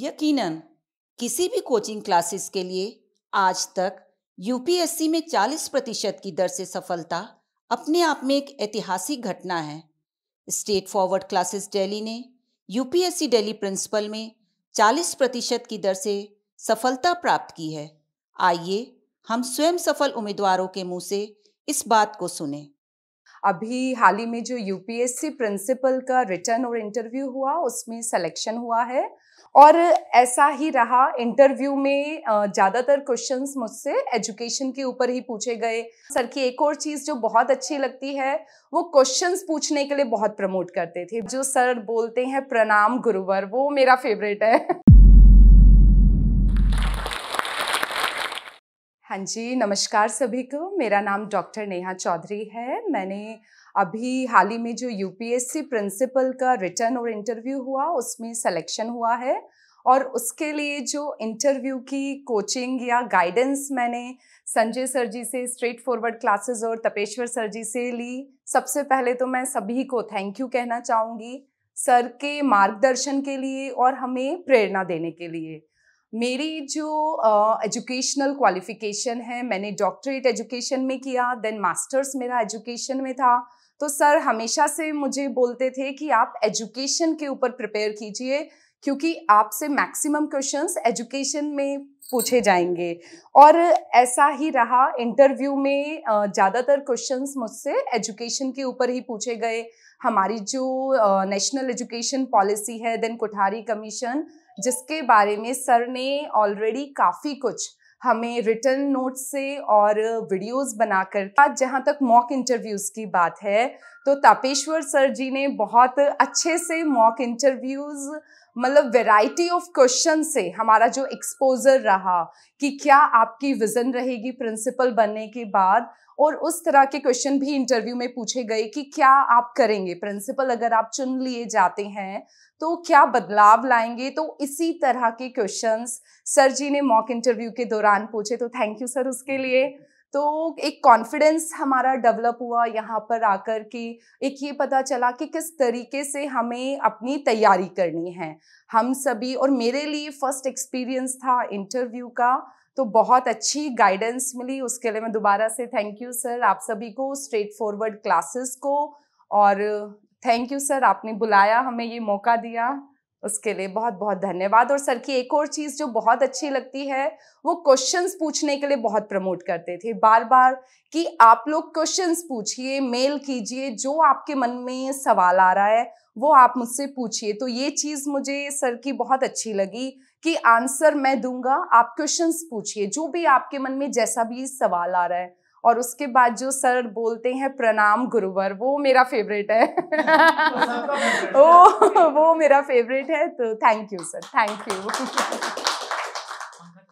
यकीनन किसी भी कोचिंग क्लासेस के लिए आज तक यूपीएससी में 40 प्रतिशत की दर से सफलता अपने आप में एक ऐतिहासिक घटना है स्टेट फॉरवर्ड क्लासेस डेली ने यूपीएससी डेली प्रिंसिपल में 40 प्रतिशत की दर से सफलता प्राप्त की है आइए हम स्वयं सफल उम्मीदवारों के मुंह से इस बात को सुने अभी हाल ही में जो यूपीएससी प्रिंसिपल का रिटर्न और इंटरव्यू हुआ उसमें सिलेक्शन हुआ है और ऐसा ही रहा इंटरव्यू में ज़्यादातर क्वेश्चंस मुझसे एजुकेशन के ऊपर ही पूछे गए सर की एक और चीज़ जो बहुत अच्छी लगती है वो क्वेश्चंस पूछने के लिए बहुत प्रमोट करते थे जो सर बोलते हैं प्रणाम गुरुवर वो मेरा फेवरेट है हाँ जी नमस्कार सभी को मेरा नाम डॉक्टर नेहा चौधरी है मैंने अभी हाल ही में जो यूपीएससी प्रिंसिपल का रिटर्न और इंटरव्यू हुआ उसमें सिलेक्शन हुआ है और उसके लिए जो इंटरव्यू की कोचिंग या गाइडेंस मैंने संजय सर जी से स्ट्रेट फॉरवर्ड क्लासेस और तपेश्वर सर जी से ली सबसे पहले तो मैं सभी को थैंक यू कहना चाहूँगी सर के मार्गदर्शन के लिए और हमें प्रेरणा देने के लिए मेरी जो एजुकेशनल uh, क्वालिफिकेशन है मैंने डॉक्टरेट एजुकेशन में किया देन मास्टर्स मेरा एजुकेशन में था तो सर हमेशा से मुझे बोलते थे कि आप एजुकेशन के ऊपर प्रिपेयर कीजिए क्योंकि आपसे मैक्सिमम क्वेश्चंस एजुकेशन में पूछे जाएंगे और ऐसा ही रहा इंटरव्यू में ज़्यादातर क्वेश्चंस मुझसे एजुकेशन के ऊपर ही पूछे गए हमारी जो नेशनल एजुकेशन पॉलिसी है देन कोठारी कमीशन जिसके बारे में सर ने ऑलरेडी काफ़ी कुछ हमें रिटर्न नोट से और वीडियोस बनाकर आज जहाँ तक मॉक इंटरव्यूज़ की बात है तो तापेश्वर सर जी ने बहुत अच्छे से मॉक इंटरव्यूज़ मतलब वैरायटी ऑफ क्वेश्चन से हमारा जो एक्सपोजर रहा कि क्या आपकी विजन रहेगी प्रिंसिपल बनने के बाद और उस तरह के क्वेश्चन भी इंटरव्यू में पूछे गए कि क्या आप करेंगे प्रिंसिपल अगर आप चुन लिए जाते हैं तो क्या बदलाव लाएंगे तो इसी तरह के क्वेश्चंस सर जी ने मॉक इंटरव्यू के दौरान दौरान पूछे तो थैंक यू सर उसके लिए तो एक कॉन्फिडेंस हमारा डेवलप हुआ यहाँ पर आकर कि एक ये पता चला कि किस तरीके से हमें अपनी तैयारी करनी है हम सभी और मेरे लिए फर्स्ट एक्सपीरियंस था इंटरव्यू का तो बहुत अच्छी गाइडेंस मिली उसके लिए मैं दोबारा से थैंक यू सर आप सभी को स्ट्रेट फॉरवर्ड क्लासेस को और थैंक यू सर आपने बुलाया हमें ये मौका दिया उसके लिए बहुत बहुत धन्यवाद और सर की एक और चीज़ जो बहुत अच्छी लगती है वो क्वेश्चंस पूछने के लिए बहुत प्रमोट करते थे बार बार कि आप लोग क्वेश्चंस पूछिए मेल कीजिए जो आपके मन में सवाल आ रहा है वो आप मुझसे पूछिए तो ये चीज़ मुझे सर की बहुत अच्छी लगी कि आंसर मैं दूंगा आप क्वेश्चंस पूछिए जो भी आपके मन में जैसा भी सवाल आ रहा है और उसके बाद जो सर बोलते हैं प्रणाम गुरुवर वो मेरा फेवरेट है तो वो मेरा फेवरेट है तो thank you sir thank you